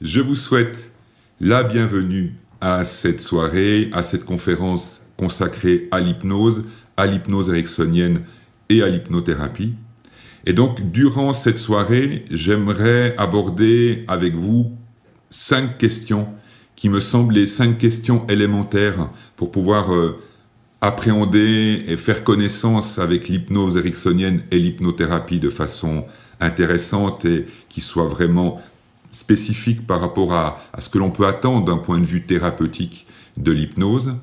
Je vous souhaite la bienvenue à cette soirée, à cette conférence consacrée à l'hypnose, à l'hypnose ericksonienne et à l'hypnothérapie. Et donc, durant cette soirée, j'aimerais aborder avec vous cinq questions qui me semblent les cinq questions élémentaires pour pouvoir euh, appréhender et faire connaissance avec l'hypnose ericksonienne et l'hypnothérapie de façon intéressante et qui soit vraiment spécifique par rapport à, à ce que l'on peut attendre d'un point de vue thérapeutique de l'hypnose.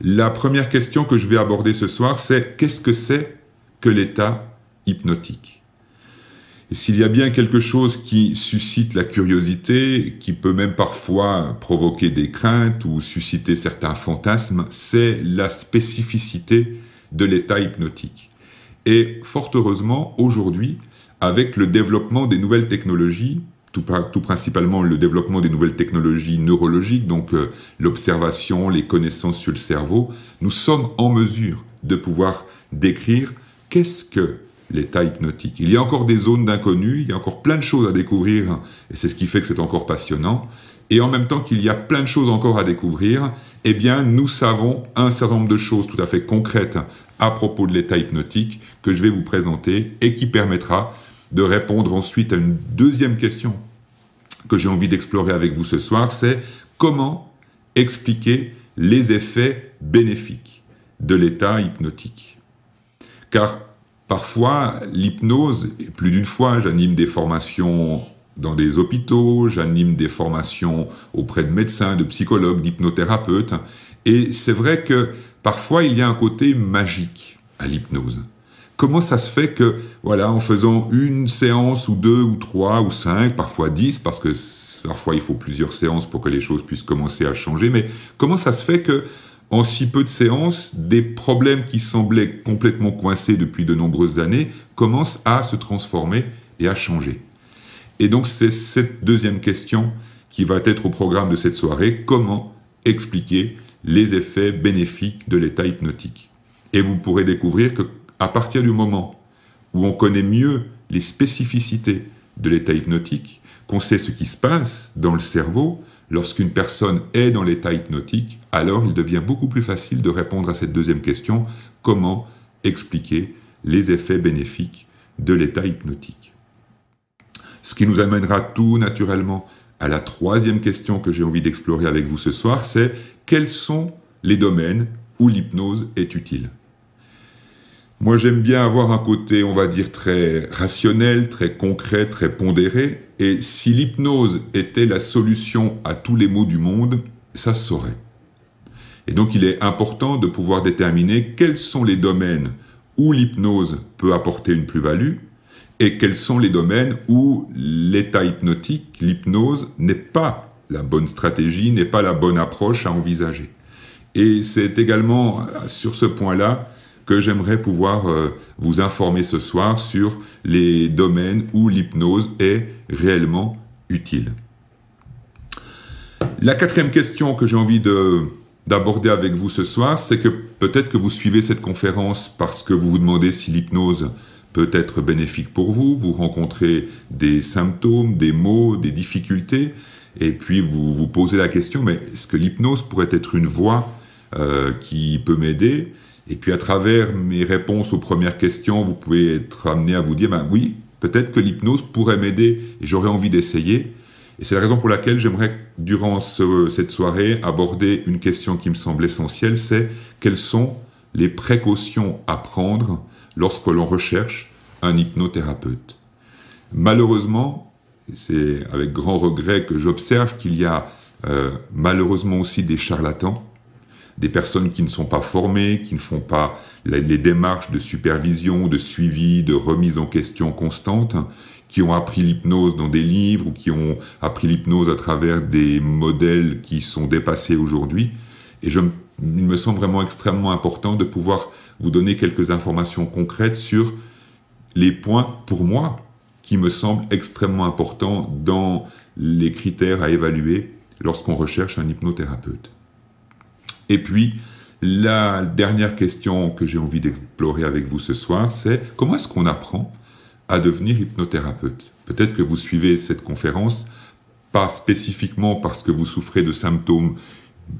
La première question que je vais aborder ce soir, c'est qu'est-ce que c'est que l'état hypnotique et s'il y a bien quelque chose qui suscite la curiosité, qui peut même parfois provoquer des craintes ou susciter certains fantasmes, c'est la spécificité de l'état hypnotique. Et fort heureusement, aujourd'hui, avec le développement des nouvelles technologies, tout, principalement le développement des nouvelles technologies neurologiques, donc euh, l'observation, les connaissances sur le cerveau, nous sommes en mesure de pouvoir décrire qu'est-ce que l'état hypnotique. Il y a encore des zones d'inconnu, il y a encore plein de choses à découvrir, et c'est ce qui fait que c'est encore passionnant. Et en même temps qu'il y a plein de choses encore à découvrir, eh bien, nous savons un certain nombre de choses tout à fait concrètes à propos de l'état hypnotique que je vais vous présenter et qui permettra de répondre ensuite à une deuxième question que j'ai envie d'explorer avec vous ce soir, c'est comment expliquer les effets bénéfiques de l'état hypnotique. Car parfois, l'hypnose, plus d'une fois, j'anime des formations dans des hôpitaux, j'anime des formations auprès de médecins, de psychologues, d'hypnothérapeutes, et c'est vrai que parfois il y a un côté magique à l'hypnose. Comment ça se fait que, voilà, en faisant une séance ou deux ou trois ou cinq, parfois dix, parce que parfois il faut plusieurs séances pour que les choses puissent commencer à changer, mais comment ça se fait que, en si peu de séances, des problèmes qui semblaient complètement coincés depuis de nombreuses années commencent à se transformer et à changer Et donc c'est cette deuxième question qui va être au programme de cette soirée, comment expliquer les effets bénéfiques de l'état hypnotique. Et vous pourrez découvrir que à partir du moment où on connaît mieux les spécificités de l'état hypnotique, qu'on sait ce qui se passe dans le cerveau, lorsqu'une personne est dans l'état hypnotique, alors il devient beaucoup plus facile de répondre à cette deuxième question, comment expliquer les effets bénéfiques de l'état hypnotique. Ce qui nous amènera tout naturellement à la troisième question que j'ai envie d'explorer avec vous ce soir, c'est quels sont les domaines où l'hypnose est utile moi, j'aime bien avoir un côté, on va dire, très rationnel, très concret, très pondéré. Et si l'hypnose était la solution à tous les maux du monde, ça se saurait. Et donc, il est important de pouvoir déterminer quels sont les domaines où l'hypnose peut apporter une plus-value et quels sont les domaines où l'état hypnotique, l'hypnose, n'est pas la bonne stratégie, n'est pas la bonne approche à envisager. Et c'est également sur ce point-là que j'aimerais pouvoir euh, vous informer ce soir sur les domaines où l'hypnose est réellement utile. La quatrième question que j'ai envie d'aborder avec vous ce soir, c'est que peut-être que vous suivez cette conférence parce que vous vous demandez si l'hypnose peut être bénéfique pour vous, vous rencontrez des symptômes, des maux, des difficultés, et puis vous vous posez la question, mais est-ce que l'hypnose pourrait être une voie euh, qui peut m'aider et puis à travers mes réponses aux premières questions, vous pouvez être amené à vous dire, ben oui, peut-être que l'hypnose pourrait m'aider et j'aurais envie d'essayer. Et c'est la raison pour laquelle j'aimerais, durant cette soirée, aborder une question qui me semble essentielle, c'est quelles sont les précautions à prendre lorsque l'on recherche un hypnothérapeute. Malheureusement, c'est avec grand regret que j'observe qu'il y a euh, malheureusement aussi des charlatans des personnes qui ne sont pas formées, qui ne font pas les démarches de supervision, de suivi, de remise en question constante, hein, qui ont appris l'hypnose dans des livres ou qui ont appris l'hypnose à travers des modèles qui sont dépassés aujourd'hui. Et il me semble vraiment extrêmement important de pouvoir vous donner quelques informations concrètes sur les points, pour moi, qui me semblent extrêmement importants dans les critères à évaluer lorsqu'on recherche un hypnothérapeute. Et puis, la dernière question que j'ai envie d'explorer avec vous ce soir, c'est comment est-ce qu'on apprend à devenir hypnothérapeute Peut-être que vous suivez cette conférence pas spécifiquement parce que vous souffrez de symptômes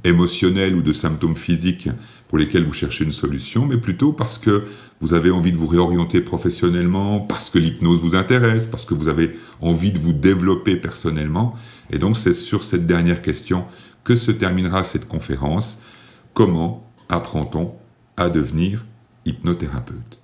émotionnels ou de symptômes physiques pour lesquels vous cherchez une solution, mais plutôt parce que vous avez envie de vous réorienter professionnellement, parce que l'hypnose vous intéresse, parce que vous avez envie de vous développer personnellement. Et donc c'est sur cette dernière question que se terminera cette conférence. Comment apprend-on à devenir hypnothérapeute